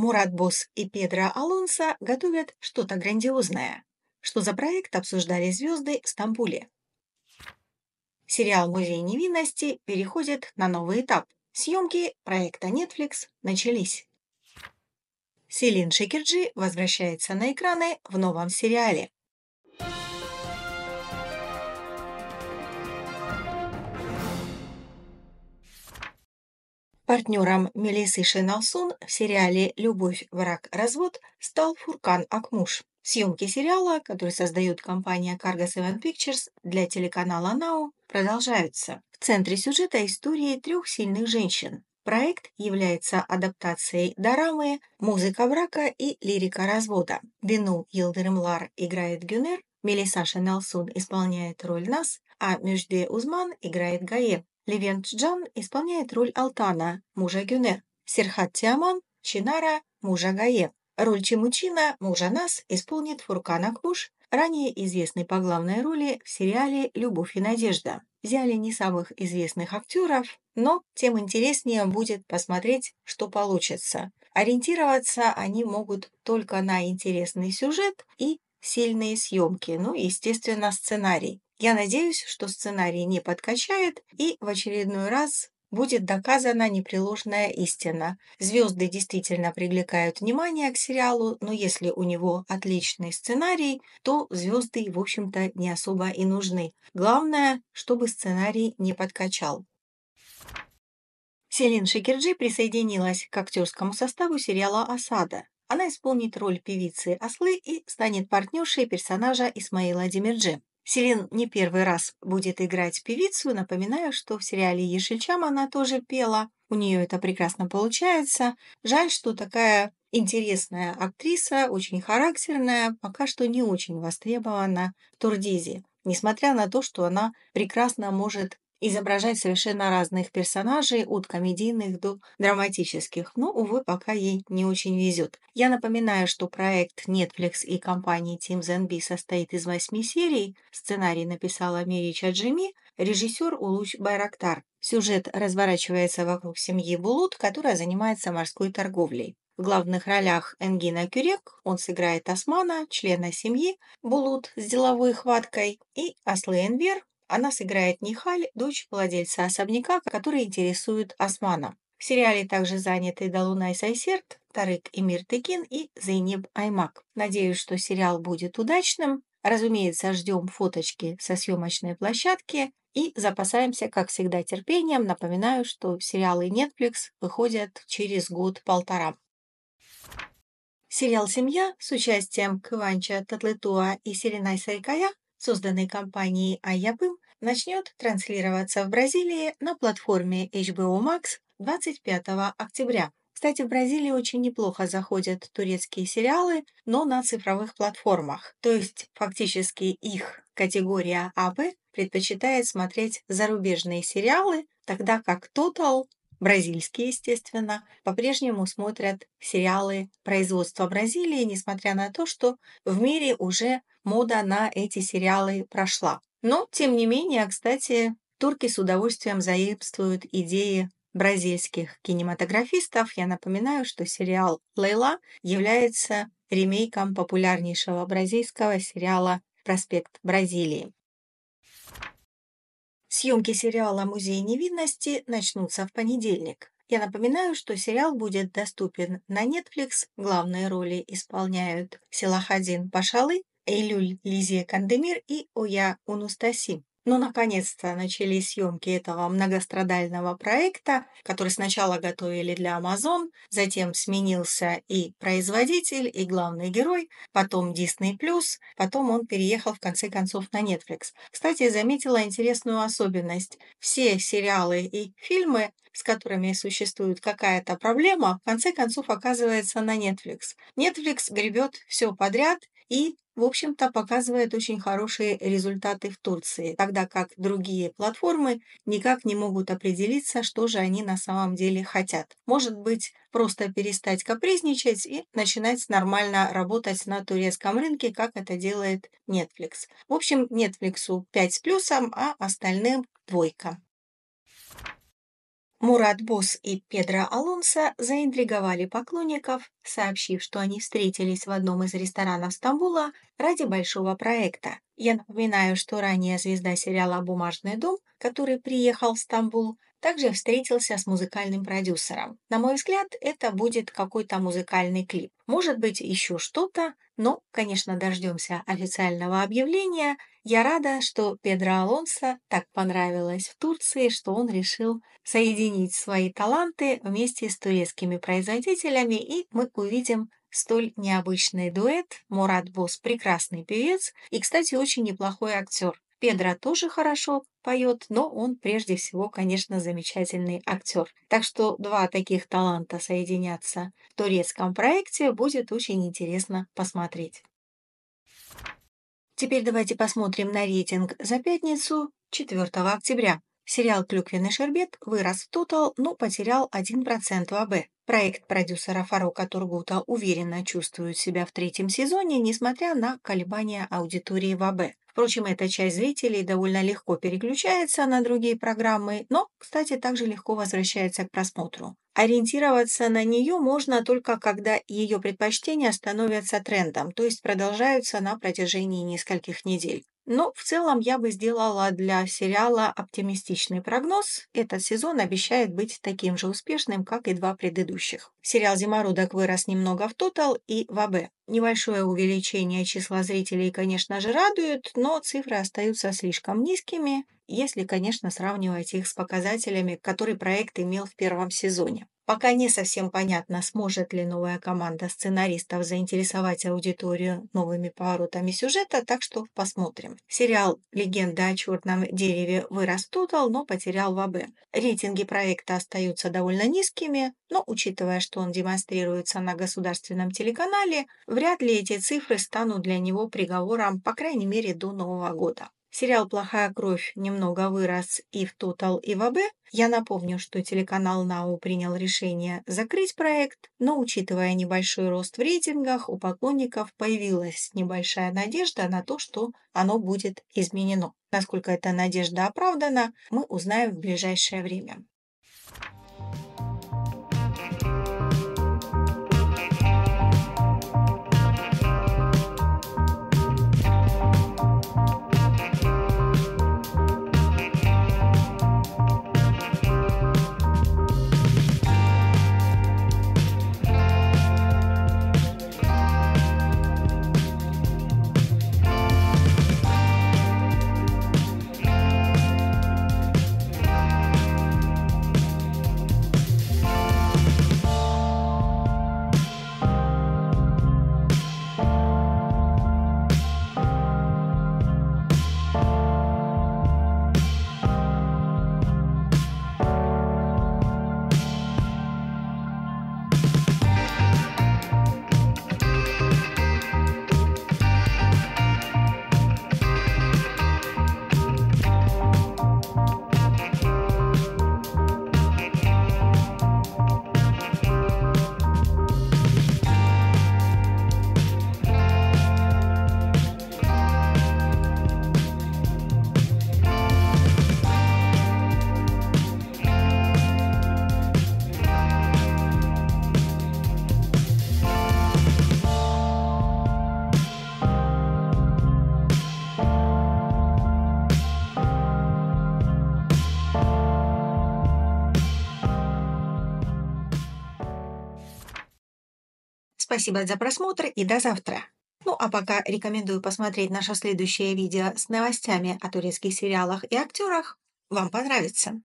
Мурат Босс и Педро Алонсо готовят что-то грандиозное. Что за проект обсуждали звезды в Стамбуле. Сериал «Музей невинности» переходит на новый этап. Съемки проекта Netflix начались. Селин Шекерджи возвращается на экраны в новом сериале. Партнером Мелисы Шеналсун в сериале «Любовь, враг, развод» стал Фуркан Акмуш. Съемки сериала, который создает компания Cargo Seven Pictures для телеканала «Нау», продолжаются. В центре сюжета истории трех сильных женщин. Проект является адаптацией дорамы «Музыка брака» и «Лирика развода». Бину Йилдермлар играет Гюнер, Мелиса Шеналсун исполняет роль Нас, а Мюжде Узман играет Гае. Левент Джан исполняет роль Алтана, мужа Гюнер, Серхат Тиаман, Чинара, мужа Гае. Роль Чимучина, мужа Нас, исполнит Фуркан Акбуш, ранее известный по главной роли в сериале «Любовь и надежда». Взяли не самых известных актеров, но тем интереснее будет посмотреть, что получится. Ориентироваться они могут только на интересный сюжет и сильные съемки, ну и, естественно, сценарий. Я надеюсь, что сценарий не подкачает и в очередной раз будет доказана непреложная истина. Звезды действительно привлекают внимание к сериалу, но если у него отличный сценарий, то звезды, в общем-то, не особо и нужны. Главное, чтобы сценарий не подкачал. Селин Шикерджи присоединилась к актерскому составу сериала «Осада». Она исполнит роль певицы Ослы и станет партнершей персонажа Исмаила Демирджи. Селин не первый раз будет играть певицу. Напоминаю, что в сериале «Ешельчам» она тоже пела. У нее это прекрасно получается. Жаль, что такая интересная актриса, очень характерная, пока что не очень востребована в Турдизе, несмотря на то, что она прекрасно может изображать совершенно разных персонажей, от комедийных до драматических, но, увы, пока ей не очень везет. Я напоминаю, что проект Netflix и компании Team ZNB состоит из восьми серий, сценарий написала Мири Чаджими, режиссер Улуч Байрактар. Сюжет разворачивается вокруг семьи Булут, которая занимается морской торговлей. В главных ролях Энгина Кюрек, он сыграет Османа, члена семьи, Булут с деловой хваткой, и Аслы Энвер, она сыграет Нихаль, дочь владельца особняка, который интересует Османа. В сериале также заняты Далунай Сайсерт, Тарык Эмир Тыкин и Зейнеб Аймак. Надеюсь, что сериал будет удачным. Разумеется, ждем фоточки со съемочной площадки и запасаемся, как всегда, терпением. Напоминаю, что сериалы Netflix выходят через год-полтора. Сериал «Семья» с участием Кыванча Татлетуа и Серенай Сайкая созданный компанией Аябым, начнет транслироваться в Бразилии на платформе HBO Max 25 октября. Кстати, в Бразилии очень неплохо заходят турецкие сериалы, но на цифровых платформах. То есть фактически их категория АБ предпочитает смотреть зарубежные сериалы, тогда как Total бразильские, естественно, по-прежнему смотрят сериалы производства Бразилии, несмотря на то, что в мире уже мода на эти сериалы прошла. Но, тем не менее, кстати, турки с удовольствием заимствуют идеи бразильских кинематографистов. Я напоминаю, что сериал «Лейла» является ремейком популярнейшего бразильского сериала «Проспект Бразилии». Съемки сериала «Музей невинности» начнутся в понедельник. Я напоминаю, что сериал будет доступен на Netflix. Главные роли исполняют Селахадин Пашалы, Эйлюль Лизия Кандемир и Оя Унустасим. Ну, наконец-то начались съемки этого многострадального проекта, который сначала готовили для Amazon, затем сменился и производитель, и главный герой, потом Disney+, потом он переехал в конце концов на Netflix. Кстати, заметила интересную особенность. Все сериалы и фильмы с которыми существует какая-то проблема, в конце концов оказывается на Netflix. Netflix гребет все подряд и, в общем-то, показывает очень хорошие результаты в Турции, тогда как другие платформы никак не могут определиться, что же они на самом деле хотят. Может быть, просто перестать капризничать и начинать нормально работать на турецком рынке, как это делает Netflix. В общем, Netflix 5 с плюсом, а остальным двойка. Мурат Бос и Педро Алонсо заинтриговали поклонников, сообщив, что они встретились в одном из ресторанов Стамбула ради большого проекта. Я напоминаю, что ранее звезда сериала «Бумажный дом», который приехал в Стамбул, также встретился с музыкальным продюсером. На мой взгляд, это будет какой-то музыкальный клип. Может быть, еще что-то, но, конечно, дождемся официального объявления. Я рада, что Педро Алонсо так понравилось в Турции, что он решил соединить свои таланты вместе с турецкими производителями, и мы увидим столь необычный дуэт. Мурат Босс – прекрасный певец и, кстати, очень неплохой актер. Педро тоже хорошо поет, но он прежде всего, конечно, замечательный актер. Так что два таких таланта соединятся в турецком проекте, будет очень интересно посмотреть. Теперь давайте посмотрим на рейтинг за пятницу 4 октября. Сериал «Клюквенный шербет» вырос в тотал, но потерял 1% ВАБ. Проект продюсера Фарука Тургута уверенно чувствует себя в третьем сезоне, несмотря на колебания аудитории ВАБ. Впрочем, эта часть зрителей довольно легко переключается на другие программы, но, кстати, также легко возвращается к просмотру. Ориентироваться на нее можно только когда ее предпочтения становятся трендом, то есть продолжаются на протяжении нескольких недель. Но ну, в целом я бы сделала для сериала оптимистичный прогноз. Этот сезон обещает быть таким же успешным, как и два предыдущих. Сериал «Зимородок» вырос немного в тотал и в АБ. Небольшое увеличение числа зрителей, конечно же, радует, но цифры остаются слишком низкими, если, конечно, сравнивать их с показателями, которые проект имел в первом сезоне. Пока не совсем понятно, сможет ли новая команда сценаристов заинтересовать аудиторию новыми поворотами сюжета, так что посмотрим. Сериал «Легенда о черном дереве» вырос тотал, но потерял в ВБ. Рейтинги проекта остаются довольно низкими, но учитывая, что он демонстрируется на государственном телеканале, вряд ли эти цифры станут для него приговором, по крайней мере, до Нового года сериал «Плохая кровь» немного вырос и в Total, и в АБ, я напомню, что телеканал «Нау» принял решение закрыть проект, но, учитывая небольшой рост в рейтингах, у поклонников появилась небольшая надежда на то, что оно будет изменено. Насколько эта надежда оправдана, мы узнаем в ближайшее время. Спасибо за просмотр и до завтра. Ну а пока рекомендую посмотреть наше следующее видео с новостями о турецких сериалах и актерах. Вам понравится.